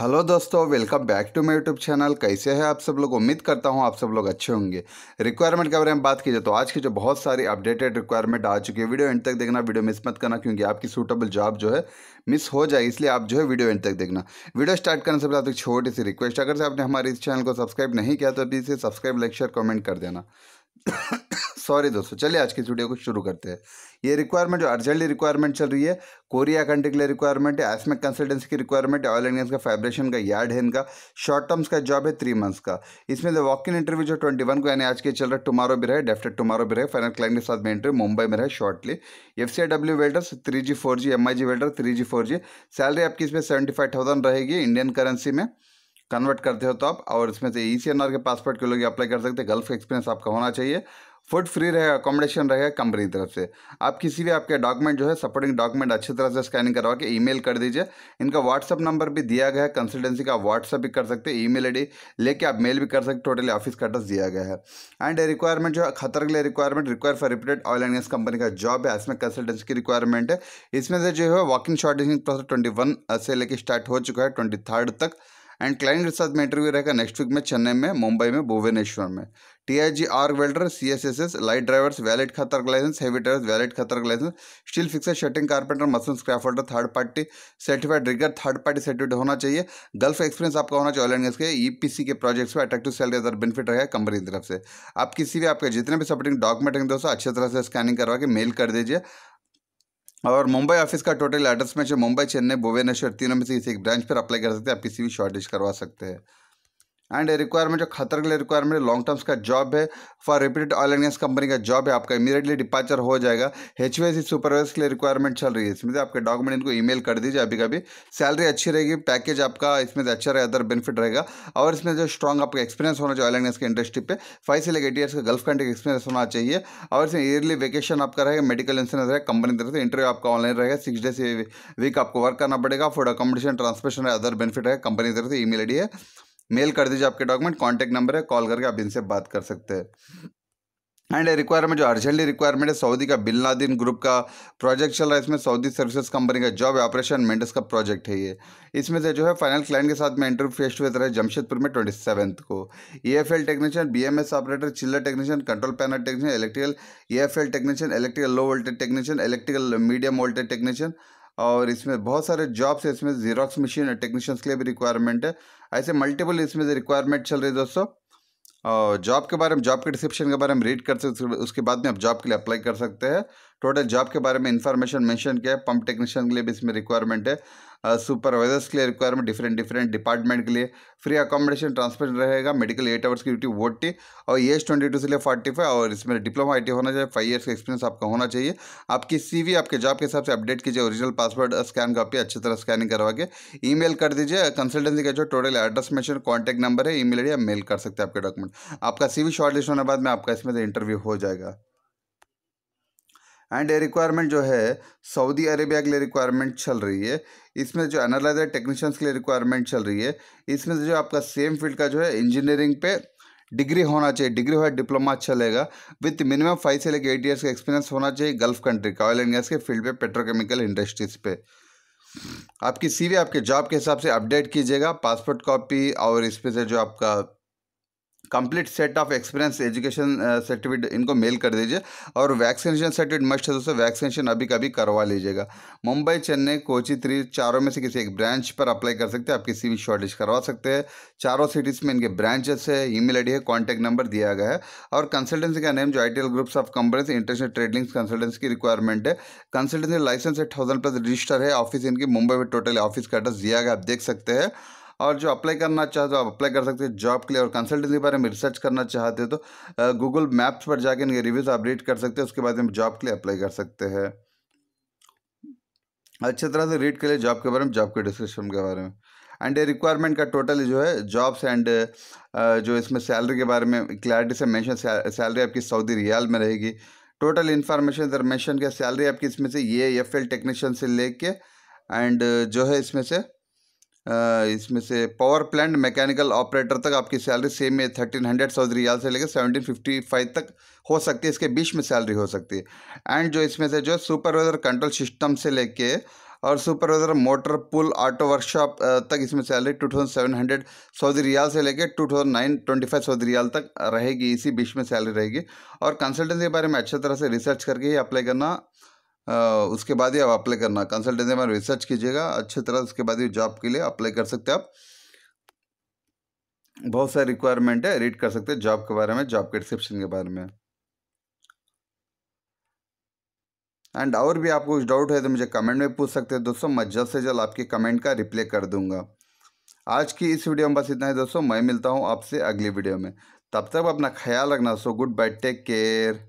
hello दोस्तों welcome back to my YouTube channel कैसे हैं आप सब लोग उम्मीद करता हूं आप सब लोग अच्छे होंगे रिक्वायरमेंट के बारे में बात की जाए तो आज की जो बहुत सारी अपडेटेड रिक्वायरमेंट आ चुकी है वीडियो एंड तक देखना वीडियो मिस मत करना क्योंकि आपकी सूटेबल जॉब जो है मिस हो जाए इसलिए आप जो है वीडियो एंड तक देखना वीडियो स्टार्ट करने से पहले आपको छोटी सी रिक्वेस्ट अगर से आपने हमारे इस चैनल को सब्सक्राइब नहीं किया तो अभी इसे सब्सक्राइब लाइक शेयर कॉमेंट कर देना सॉरी दोस्तों चलिए आज की वीडियो को शुरू करते हैं ये रिक्वायरमेंट जो अर्जेंटली रिक्वायरमेंट चल रही है कोरिया कंट्री के लिए रिक्वायरमेंट है एसमेक कंसल्टेंसी की रिक्वायरमेंट है ऑयल इंडिया का फाइब्रेशन का यार्ड है इनका शॉर्ट टर्म्स का जॉब है थ्री मंथ्स का इसमें जो वॉक इन इंटरव्यू जो ट्वेंटी वन को यानी आज के चल रहा है टुमारो भी रहे डेफ्टेड टुमारो भी रहे फाइनल क्लाइंट के साथ में इंटरव्यू मुंबई में रहे shortly F C W welders three G four G M I G welder three G four G salary आपकी इसमें सेवेंटी फाइव थाउजेंड रहेगी इंडियन करेंसी में कन्वर्ट करते हो तो आप और इसमें से ई सी एन आर के पासपोर्ट के लोग अप्लाई कर सकते हैं गल्फ एक्सपीरियंस आपका होना चाहिए फूड फ्री रहेगा अकोमोडेशन रहेगा कंपनी की तरफ से आप किसी भी आपके डॉक्यूमेंट जो है सपोर्टिंग डॉक्यूमेंट अच्छी तरह से स्कैनिंग करवा के ईमेल कर दीजिए इनका व्हाट्सअप नंबर भी दिया गया है कंसल्टेंसी का व्हाट्सअप भी कर सकते हैं ईमेल आईडी लेके आप मेल भी कर सकते टोटली ऑफिस का एड्रेस दिया गया है एंड रिक्वायरमेंट जो है खतर के लिए requirement require for reputed oil and gas company का जॉब है इसमें कंसल्टेंसी की रिक्वायरमेंट है इसमें से जो है वॉकिंग शॉर्टिंग प्रोसेस ट्वेंटी से लेकर स्टार्ट हो चुका है ट्वेंटी तक एंड क्लाइंट के साथ में इंटरव्यू रहेगा नेक्स्ट वीक में चेन्नई में मुंबई में भुवनेश्वर में T I G R welder C S S S light drivers valid Qatar का licence heavy drivers valid Qatar का licence steel fixer shuttering carpenter mason scaffolder third party certified rigger third party certificate होना चाहिए Gulf experience आपका होना चाहिए oil and gas के EPC e के projects में अट्रैक्टिव सैलरी अदर बेनिफिट रहेगा कंपनी की तरफ से आप किसी भी आपके जितने भी सपोर्टिंग डॉक्यूमेंट हैं दोस्तों अच्छी तरह से स्कैनिंग करवा के मेल कर दीजिए और मुंबई ऑफिस का टोटल एड्रेस में मुंबई चेन्नई भुवनेश्वर तीनों में से किसी एक ब्रांच पर अप्लाई कर सकते हैं आप किसी भी शॉर्टेज करवा सकते हैं एंड रिक्वायरमेंट जो खतर के लिए रिक्वायरमेंट लॉन्ग टर्म्स का जॉब है for reputed oil and gas company का जॉब है आपका इमीडिएटली डिपार्चर हो जाएगा एच वी सुपरवाइजर के लिए रिक्वायरमेंट चल रही है इसमें से आपके डॉक्यूमेंट इनको ईमेल कर दीजिए अभी कभी सैलरी अच्छी रहेगी पैकेज आपका इसमें से अच्छा रहेगा अदर बेनिफिट रहेगा और इसमें जो स्ट्रॉन्ग आपका एक्सपीरियंस होना चाहिए ऑयल एंड गैस के इंडस्ट्री पर फाइव से लेकर एट ईयर्स का गल्फ कंट्री का एक्सपीरियंस होना चाहिए और इसमें ईयरली वेकेशन आपका रहेगा मेडिकल इंश्योरेंस रहेगा कंपनी तरफ से इंटरव्यू आपका ऑनलाइन रहेगा सिक्स डेज वीक आपको वर्क करना पड़ेगा food accommodation transportation other benefit रहेगा कंपनी तरफ से ई मेल है मेल कर दीजिए आपके डॉक्यूमेंट कॉन्टैक्ट नंबर है कॉल करके आप इनसे बात कर सकते हैं एंड रिक्वायरमेंट जो अर्जेंटली रिक्वायरमेंट है सऊदी का बिल नादिन ग्रुप का प्रोजेक्ट चल रहा है इसमें सऊदी सर्विसेज कंपनी का जॉब ऑपरेशन मेंटेस का प्रोजेक्ट है ये इसमें से जो है फाइनल क्लाइंट के साथ में interview face to face Jamshedpur में ट्वेंटी सेवंथ को E F L technician B M S operator chiller technician control panel technician electrical E F L technician electrical low voltage technician electrical medium voltage technician और इसमें बहुत सारे jobs है इसमें xerox machine technicians के लिए भी रिक्वायरमेंट है ऐसे मल्टीपल इसमें से रिक्वायरमेंट चल रही है दोस्तों और जॉब के बारे में जॉब के डिस्क्रिप्शन के बारे में रीड कर सकते उसके बाद में आप जॉब के लिए अप्लाई कर सकते हैं टोटल जॉब के बारे में इन्फॉर्मेशन मेंशन किया है पंप टेक्नीशियन के लिए भी इसमें रिक्वायरमेंट है सुपरवाइजर्स के लिए रिक्वायरमेंट डिफरेंट डिफरेंट डिपार्टमेंट के लिए फ्री अकोमोडेशन ट्रांसफर रहेगा मेडिकल एट आवर्स की ड्यूटी वोटी और एज ट्वेंटी टू से लिए फोर्टी फाइव और इसमें डिप्लोमा आई होना चाहिए फाइव ईयर्स का एक्सपीरियंस आपका होना चाहिए आपकी सी आपके जॉब के हिसाब से अपडेट कीजिए ओरिजिनल पासवर्ड स्कैन कॉपी अच्छी तरह स्कैनिंग करवा के ई कर दीजिए कंसल्टेंसी का जो total address mention contact number है ई मेल या मेल कर सकते हैं आपके डॉक्यूमेंट आपका सी वी शॉर्ट लिस्ट होने बाद में आपका इसमें से इंटरव्यू हो जाएगा एंड ये रिक्वायरमेंट जो है सऊदी अरेबिया के लिए रिक्वायरमेंट चल रही है इसमें जो एनालाइजर टेक्नीशियंस के लिए रिक्वायरमेंट चल रही है इसमें जो आपका सेम फील्ड का जो है इंजीनियरिंग पे डिग्री होना चाहिए डिग्री हो डिप्लोमा चलेगा विथ मिनिमम फाइव से लेकर एट ईयर्स का एक्सपीरियंस होना चाहिए गल्फ कंट्री का ऑयल एंड गैस के फील्ड पे पेट्रोकेमिकल इंडस्ट्रीज पे आपकी सीवी आपके जॉब के हिसाब से अपडेट कीजिएगा पासपोर्ट कॉपी और इस पर से जो आपका complete set of experience education certificate इनको मेल कर दीजिए और वैक्सीनेशन सर्टिफिकेट मस्ट है दोस्तों वैक्सीनेशन अभी कभी करवा लीजिएगा मुंबई चेन्नई कोची थ्री चारों में से किसी एक ब्रांच पर अप्लाई कर सकते हैं आप किसी भी शॉर्टेज करवा सकते हैं चारों सिटीज़ में इनके ब्रांचेस है ई मेल आई डी है कॉन्टैक्ट नंबर दिया गया है और कंसल्टेंसी का नेम जो I groups of companies international trading consultancy की रिक्वायरमेंट है कंसल्टेंसी लाइसेंस है थाउजेंड प्लस रजिस्टर है ऑफिस इनकी मुंबई में टोटल ऑफिस का एड्रेस दिया गया आप देख सकते हैं और जो अप्लाई करना चाहते हो आप अप्लाई कर सकते हो जॉब के लिए और कंसल्टेंसी के बारे में रिसर्च करना चाहते हो तो गूगल मैप्स पर जाकर इनके रिव्यूज़ आप रीड कर सकते हो उसके बाद में जॉब के लिए अप्लाई कर सकते हैं अच्छे तरह से रीड के लिए जॉब के बारे में जॉब के डिस्क्रिप्शन के बारे में एंड रिक्वायरमेंट का टोटल जो है जॉब्स एंड जो इसमें सैलरी के बारे में क्लैरिटी से मैंशन सैलरी आपकी सऊदी रियाल में रहेगी टोटल इन्फॉर्मेशन इधर मैंशन किया सैलरी आपकी इसमें से ये एफ एल टेक्नीशियन से लेके एंड जो है इसमें से इसमें से पावर प्लांट मैकेनिकल ऑपरेटर तक आपकी सैलरी सेम है थर्टीन हंड्रेड सऊदी रियाल से लेकर सेवनटीन फिफ्टी फाइव तक हो सकती है इसके बीच में सैलरी हो सकती है एंड जो इसमें से जो सुपरवाइजर कंट्रोल सिस्टम से लेके और supervisor motor pool auto workshop तक इसमें salary two thousand seven hundred Saudi riyal से लेकर two thousand nine twenty five Saudi riyal तक रहेगी इसी बीच में सैलरी रहेगी और कंसल्टेंसी के बारे में अच्छी तरह से रिसर्च करके ही अप्लाई करना उसके बाद ही आप अप्लाई करना कंसल्टेंसी में रिसर्च कीजिएगा अच्छे तरह उसके बाद ही जॉब के लिए अप्लाई कर सकते हैं आप बहुत सारे रिक्वायरमेंट है रीड कर सकते हैं जॉब के बारे में जॉब के डिस्क्रिप्शन के बारे में एंड और भी आपको कुछ डाउट है तो मुझे कमेंट में पूछ सकते हैं दोस्तों मैं जल्द से जल्द आपके कमेंट का रिप्लाई कर दूंगा आज की इस वीडियो में बस इतना ही दोस्तों मैं मिलता हूं आपसे अगली वीडियो में तब तक अपना ख्याल रखना so goodbye take care